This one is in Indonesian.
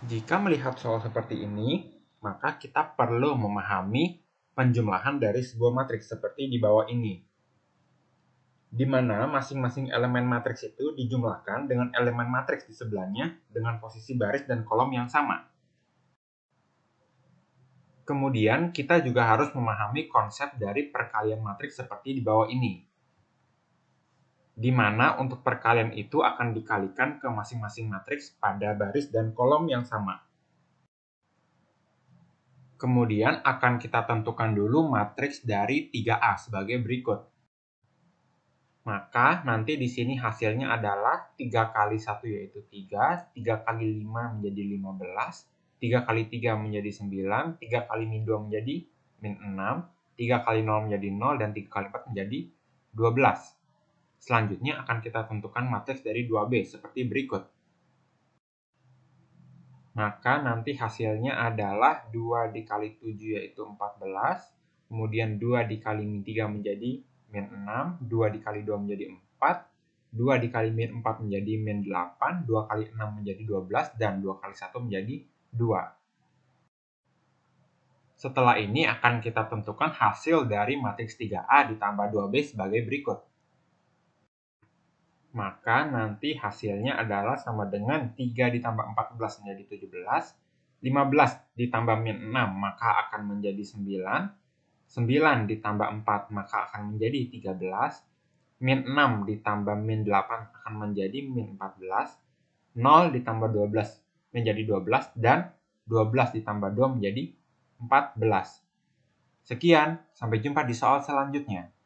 Jika melihat soal seperti ini, maka kita perlu memahami penjumlahan dari sebuah matriks seperti di bawah ini. Di mana masing-masing elemen matriks itu dijumlahkan dengan elemen matriks di sebelahnya dengan posisi baris dan kolom yang sama. Kemudian kita juga harus memahami konsep dari perkalian matriks seperti di bawah ini di mana untuk perkalian itu akan dikalikan ke masing-masing matriks pada baris dan kolom yang sama. Kemudian akan kita tentukan dulu matriks dari 3A sebagai berikut. Maka nanti di sini hasilnya adalah 3 kali 1 yaitu 3, 3 kali 5 menjadi 15, 3 kali 3 menjadi 9, 3 kali min 2 menjadi min 6, 3 kali 0 menjadi 0, dan 3 kali 4 menjadi 12. Selanjutnya akan kita tentukan matriks dari 2B seperti berikut. Maka nanti hasilnya adalah 2 dikali 7 yaitu 14, kemudian 2 dikali min 3 menjadi min 6, 2 dikali 2 menjadi 4, 2 dikali min 4 menjadi min 8, 2 kali 6 menjadi 12, dan 2 kali 1 menjadi 2. Setelah ini akan kita tentukan hasil dari matriks 3A ditambah 2B sebagai berikut maka nanti hasilnya adalah sama dengan 3 ditambah 14 menjadi 17, 15 ditambah 6 maka akan menjadi 9, 9 ditambah 4 maka akan menjadi 13, min 6 ditambah min 8 akan menjadi min 14, 0 ditambah 12 menjadi 12, dan 12 ditambah 2 menjadi 14. Sekian, sampai jumpa di soal selanjutnya.